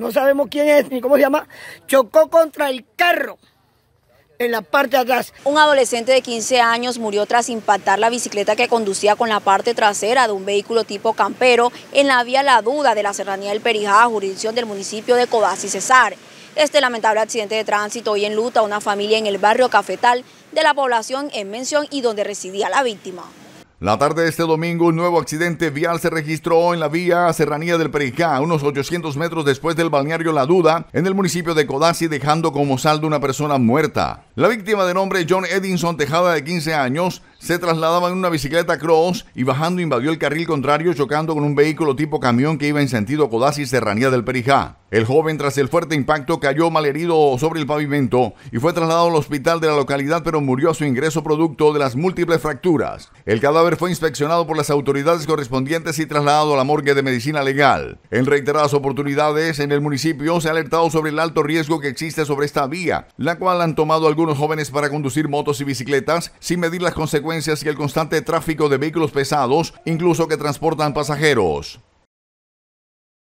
no sabemos quién es ni cómo se llama, chocó contra el carro en la parte de atrás. Un adolescente de 15 años murió tras impactar la bicicleta que conducía con la parte trasera de un vehículo tipo campero en la vía La Duda de la Serranía del Perijá, jurisdicción del municipio de Codazzi Cesar. Este lamentable accidente de tránsito hoy enluta a una familia en el barrio Cafetal de la población en mención y donde residía la víctima. La tarde de este domingo, un nuevo accidente vial se registró en la vía Serranía del Perijá, unos 800 metros después del balneario La Duda, en el municipio de Codazzi, dejando como saldo una persona muerta. La víctima de nombre John Edinson Tejada, de 15 años, se trasladaba en una bicicleta cross y bajando invadió el carril contrario chocando con un vehículo tipo camión que iba en sentido Codaz y Serranía del Perijá. El joven tras el fuerte impacto cayó malherido sobre el pavimento y fue trasladado al hospital de la localidad pero murió a su ingreso producto de las múltiples fracturas. El cadáver fue inspeccionado por las autoridades correspondientes y trasladado a la morgue de medicina legal. En reiteradas oportunidades en el municipio se ha alertado sobre el alto riesgo que existe sobre esta vía, la cual han tomado algunos jóvenes para conducir motos y bicicletas sin medir las consecuencias y el constante tráfico de vehículos pesados, incluso que transportan pasajeros.